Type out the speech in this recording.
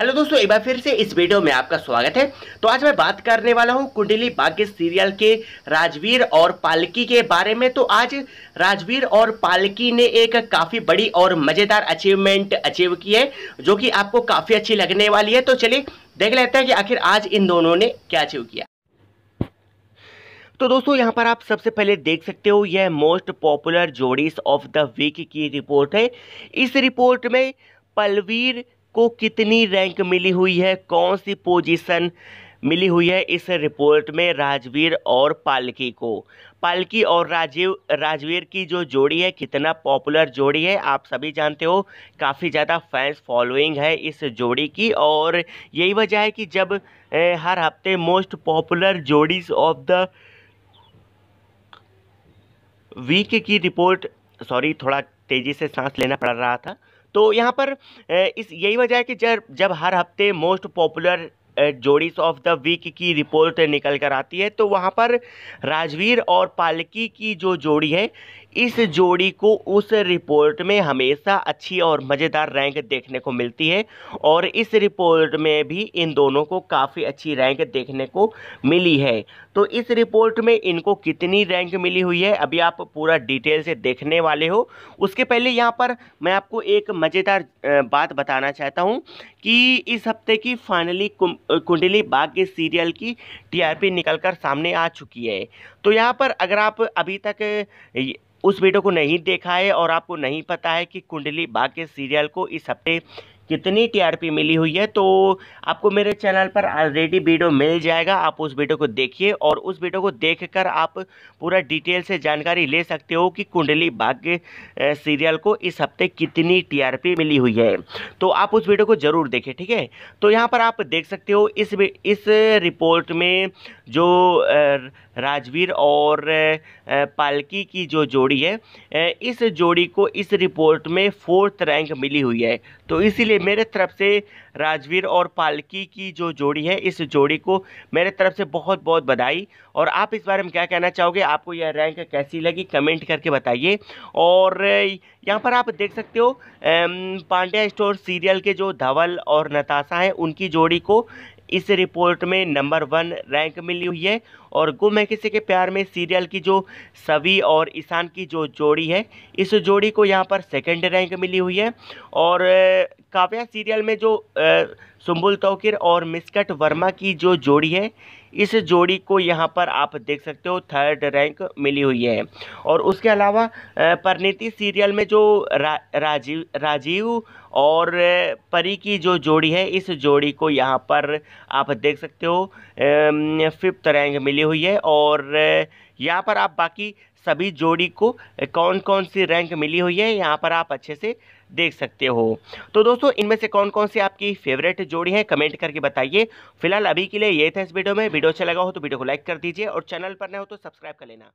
hello दोस्तों एक बार फिर से इस वीडियो में आपका स्वागत है तो आज मैं बात करने वाला हूं कुंडली भाग्य सीरियल के राजवीर और पालकी के बारे में तो आज राजवीर और पालकी ने एक काफ़ी बड़ी और मज़ेदार अचीवमेंट अचीव की है जो कि आपको काफ़ी अच्छी लगने वाली है तो चलिए देख लेते हैं कि आखिर आज इन दोनों ने क्या अचीव किया तो दोस्तों यहाँ पर आप सबसे पहले देख सकते हो यह मोस्ट पॉपुलर जोड़ीज ऑफ द वीक की रिपोर्ट है इस रिपोर्ट में पलवीर को कितनी रैंक मिली हुई है कौन सी पोजीशन मिली हुई है इस रिपोर्ट में राजवीर और पालकी को पालकी और राजीव राजवीर की जो जोड़ी है कितना पॉपुलर जोड़ी है आप सभी जानते हो काफ़ी ज़्यादा फैंस फॉलोइंग है इस जोड़ी की और यही वजह है कि जब ए, हर हफ्ते मोस्ट पॉपुलर जोड़ीज ऑफ द वीक की रिपोर्ट सॉरी थोड़ा तेज़ी से सांस लेना पड़ रहा था तो यहाँ पर इस यही वजह है कि जब जब हर हफ्ते मोस्ट पॉपुलर जोड़ीस ऑफ द वीक की रिपोर्ट निकल कर आती है तो वहाँ पर राजवीर और पालकी की जो जोड़ी है इस जोड़ी को उस रिपोर्ट में हमेशा अच्छी और मज़ेदार रैंक देखने को मिलती है और इस रिपोर्ट में भी इन दोनों को काफ़ी अच्छी रैंक देखने को मिली है तो इस रिपोर्ट में इनको कितनी रैंक मिली हुई है अभी आप पूरा डिटेल से देखने वाले हो उसके पहले यहाँ पर मैं आपको एक मज़ेदार बात बताना चाहता हूँ कि इस हफ्ते की फाइनली कुंडली भाग्य सीरियल की टीआरपी निकलकर सामने आ चुकी है तो यहाँ पर अगर आप अभी तक उस वीडियो को नहीं देखा है और आपको नहीं पता है कि कुंडली भाग्य सीरियल को इस हफ्ते कितनी टीआरपी मिली हुई है तो आपको मेरे चैनल पर ऑलरेडी वीडियो मिल जाएगा आप उस वीडियो को देखिए और उस वीडियो को देखकर आप पूरा डिटेल से जानकारी ले सकते हो कि कुंडली भाग्य सीरियल को इस हफ्ते कितनी टीआरपी मिली हुई है तो आप उस वीडियो को ज़रूर देखें ठीक है तो यहाँ पर आप देख सकते हो इस इस रिपोर्ट में जो राजवीर और पालकी की जो जोड़ी है इस जोड़ी को इस रिपोर्ट में फोर्थ रैंक मिली हुई है तो इसीलिए मेरे तरफ से राजवीर और पालकी की जो जोड़ी है इस जोड़ी को मेरे तरफ से बहुत बहुत बधाई और आप इस बारे में क्या कहना चाहोगे आपको यह रैंक कैसी लगी कमेंट करके बताइए और यहाँ पर आप देख सकते हो पांड्या स्टोर सीरियल के जो धवल और नताशा हैं उनकी जोड़ी को इस रिपोर्ट में नंबर वन रैंक मिली हुई है और गुम है किसी के प्यार में सीरियल की जो सवी और ईशान की जो जोड़ी है इस जोड़ी को यहाँ पर सेकंड रैंक मिली हुई है और काव्या सीरियल में जो सुम्बुल तोकिर और मिसकट वर्मा की जो जोड़ी है इस जोड़ी को यहाँ पर आप देख सकते हो थर्ड रैंक मिली हुई है और उसके अलावा परिणति सीरियल में जो रा, राजीव राजीव और परी की जो जोड़ी है इस जोड़ी को यहाँ पर आप देख सकते हो फिफ्थ रैंक मिली हुई है और यहाँ पर आप बाकी सभी जोड़ी को कौन कौन सी रैंक मिली हुई है यहाँ पर आप अच्छे से देख सकते हो तो दोस्तों इनमें से कौन कौन सी आपकी फेवरेट जोड़ी है कमेंट करके बताइए फिलहाल अभी के लिए ये था इस वीडियो में वीडियो अच्छा लगा हो तो वीडियो को लाइक कर दीजिए और चैनल पर नए हो तो सब्सक्राइब कर लेना